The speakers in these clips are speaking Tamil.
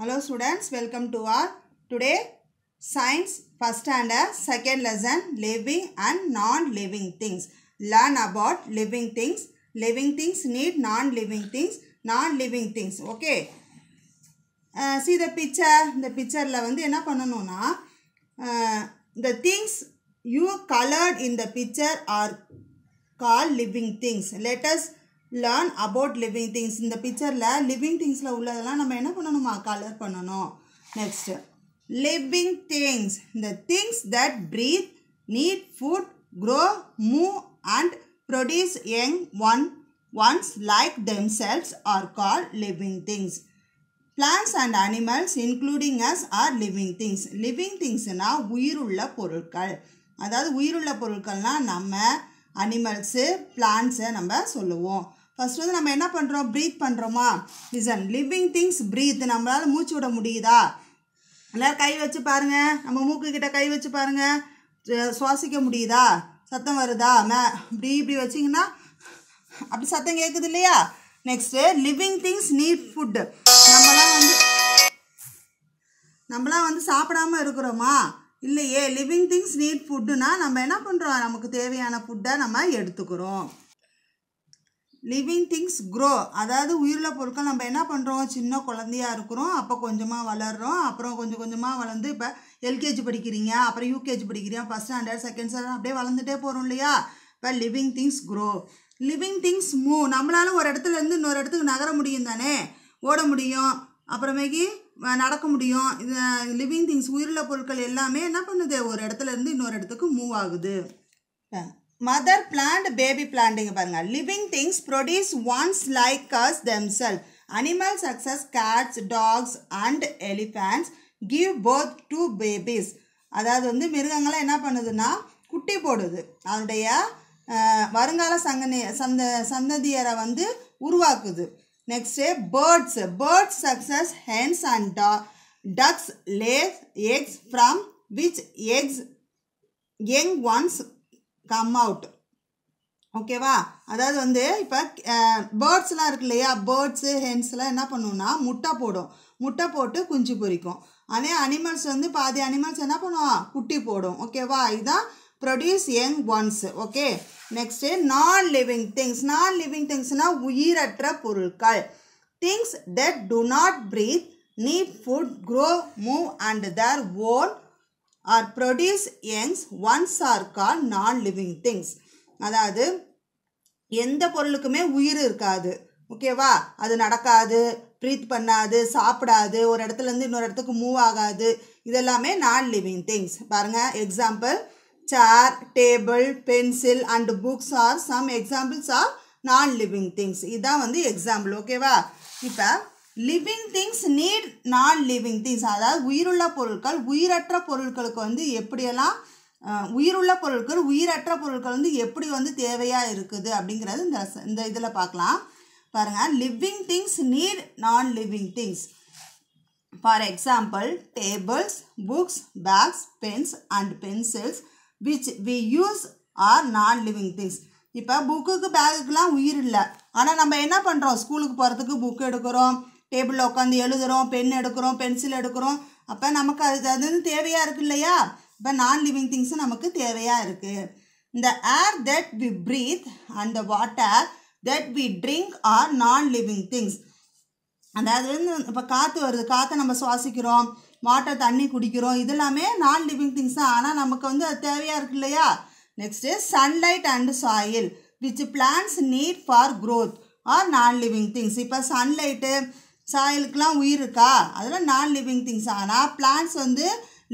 Hello students, welcome to our today science first and a second lesson living and non-living things. Learn about living things. Living things need non-living things. Non-living things. Okay. Uh, see the picture. The picture ல வந்து என்ன பண்ணணும்னா the things you colored in the picture are called living things. Let us learn about living things இந்த பிக்சரில் லிவிங் திங்ஸில் உள்ளதெல்லாம் நம்ம என்ன பண்ணணுமா கலர் பண்ணணும் நெக்ஸ்ட்டு லிவிங் திங்ஸ் இந்த things that breathe need food grow move and produce young one ones like themselves are call living things plants and animals including us are living things living திங்ஸ்னால் உயிருள்ள பொருட்கள் அதாவது உயிருள்ள பொருட்கள்னால் நம்ம அனிமல்ஸு பிளான்ஸை நம்ம சொல்லுவோம் ஃபஸ்ட் வந்து நம்ம என்ன பண்ணுறோம் ப்ரீத் பண்ணுறோமா லிசன் லிவிங் திங்ஸ் ப்ரீத் நம்மளால் மூச்சு விட முடியுதா எல்லோரும் கை வச்சு பாருங்கள் நம்ம மூக்கு கிட்ட கை வச்சு பாருங்கள் சுவாசிக்க முடியுதா சத்தம் வருதா மே இப்படி இப்படி வச்சிங்கன்னா அப்படி சத்தம் கேட்குது இல்லையா next living things need food நம்மளாம் வந்து நம்மளாம் வந்து சாப்பிடாமல் இருக்கிறோமா இல்லையே லிவிங் திங்ஸ் நீட் ஃபுட்டுனா நம்ம என்ன பண்ணுறோம் நமக்கு தேவையான ஃபுட்டை நம்ம எடுத்துக்கிறோம் லிவிங் திங்ஸ் க்ரோ அதாவது உயிருள்ள பொருட்கள் நம்ம என்ன பண்ணுறோம் சின்ன குழந்தையாக இருக்கிறோம் அப்போ கொஞ்சமாக வளர்கிறோம் அப்புறம் கொஞ்சம் கொஞ்சமாக வளர்ந்து இப்போ எல்கேஜி படிக்கிறீங்க அப்புறம் யூகேஜி படிக்கிறீங்க ஃபஸ்ட் ஸ்டாண்டர்ட் செகண்ட் ஸ்டாண்டர்ட் அப்படியே வளர்ந்துட்டே போகிறோம் இல்லையா இப்போ living things grow living things move நம்மளால ஒரு இடத்துலேருந்து இன்னொரு இடத்துக்கு நகர முடியும் தானே ஓட முடியும் அப்புறமேக்கி நடக்க முடியும் இது லிவிங் திங்ஸ் உயிருள்ள பொருட்கள் எல்லாமே என்ன பண்ணுது ஒரு இடத்துலேருந்து இன்னொரு இடத்துக்கு மூவ் ஆகுது மதர் பிளான்ட் பேபி பிளான்ட்டுங்க பாருங்கள் living things produce ones like us themselves animal சக்ஸஸ் cats dogs and elephants give birth to babies அதாவது வந்து மிருகங்கள்லாம் என்ன பண்ணுதுன்னா குட்டி போடுது அதனுடைய வருங்கால சங்கனி சந்த சந்ததியரை வந்து உருவாக்குது நெக்ஸ்ட்டு பேர்ட்ஸ் பேர்ட்ஸ் சக்ஸஸ் hens and d ducks lays eggs from which eggs young ones come out ஓகேவா அதாவது வந்து இப்போ பேர்ட்ஸ்லாம் இருக்கு இல்லையா பேர்ட்ஸு ஹென்ஸ்லாம் என்ன பண்ணுன்னா முட்டை போடும் முட்டை போட்டு குஞ்சு பொறிக்கும் அதே அனிமல்ஸ் வந்து பாதி அனிமல்ஸ் என்ன பண்ணுவா குட்டி போடும் ஓகேவா இதுதான் produce young ones okay next non living things non living திங்ஸ்னால் உயிரற்ற பொருட்கள் things that do not breathe need food grow move and their own or produce youngs ones are call non living things அதாவது எந்த பொருளுக்குமே உயிர் இருக்காது ஓகேவா அது நடக்காது ப்ரீத் பண்ணாது சாப்பிடாது ஒரு இடத்துலேருந்து இன்னொரு இடத்துக்கு மூவ் ஆகாது இதெல்லாமே நான் லிவிங் திங்ஸ் பாருங்கள் example chair table pencil and books are some examples are non living things இதுதான் வந்து எக்ஸாம்பிள் ஓகேவா இப்போ living things need non living things அதாவது உயிருள்ள பொருட்கள் உயிரற்ற பொருட்களுக்கு வந்து எப்படியெல்லாம் உயிருள்ள பொருட்கள் உயிரற்ற பொருட்கள் வந்து எப்படி வந்து தேவையாக இருக்குது அப்படிங்கிறது இந்த இந்த இதில் பார்க்கலாம் பாருங்கள் living things need non living things for example tables books bags pens and pencils which we use are non living things இப்போ புக்குக்கு பேக்குக்கெலாம் உயிர் இல்லை ஆனால் நம்ம என்ன பண்ணுறோம் ஸ்கூலுக்கு போகிறதுக்கு புக் எடுக்கிறோம் டேபிளில் உட்காந்து எழுதுகிறோம் பென் எடுக்கிறோம் பென்சில் எடுக்கிறோம் அப்போ நமக்கு அது அது வந்து தேவையாக இருக்குது இல்லையா இப்போ நான் லிவிங் திங்ஸும் நமக்கு தேவையாக இருக்குது இந்த air that we breathe and the water that we drink are non living things அது வந்து இப்போ காற்று வருது காற்றை நம்ம சுவாசிக்கிறோம் வாட்டர் தண்ணி குடிக்கிறோம் இதெல்லாமே நான் லிவிங் திங்ஸ் தான் ஆனால் நமக்கு வந்து அது தேவையாக இருக்கு இல்லையா next sunlight and soil which plants need for growth are non living things இப்போ சன்லைட்டு சாயலுக்கெலாம் உயிர் இருக்கா அதெல்லாம் நான் லிவிங் திங்ஸ் ஆனால் பிளான்ஸ் வந்து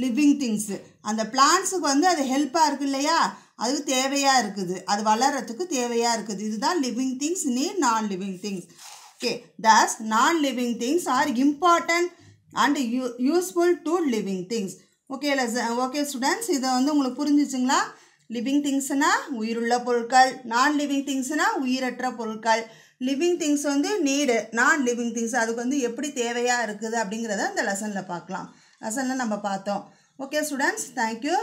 லிவிங் திங்ஸு அந்த பிளான்ஸுக்கு வந்து அது ஹெல்ப்பாக இருக்குது இல்லையா அது தேவையாக இருக்குது அது வளர்கிறதுக்கு தேவையாக இருக்குது இதுதான் லிவிங் திங்ஸ் நீர் நான் living things okay thus non living things are important and you useful to living things okay okay students இதை வந்து உங்களுக்கு புரிஞ்சிச்சுங்களா லிவிங் திங்ஸ்னால் உயிருள்ள பொருட்கள் நான் லிவிங் திங்ஸ்னால் உயிரற்ற பொருட்கள் லிவிங் திங்ஸ் வந்து நீடு நான் லிவிங் திங்ஸ் அதுக்கு வந்து எப்படி தேவையாக இருக்குது அப்படிங்கிறத அந்த லெசனில் பார்க்கலாம் லெசனில் நம்ம பார்த்தோம் ஓகே ஸ்டூடெண்ட்ஸ் தேங்க்யூ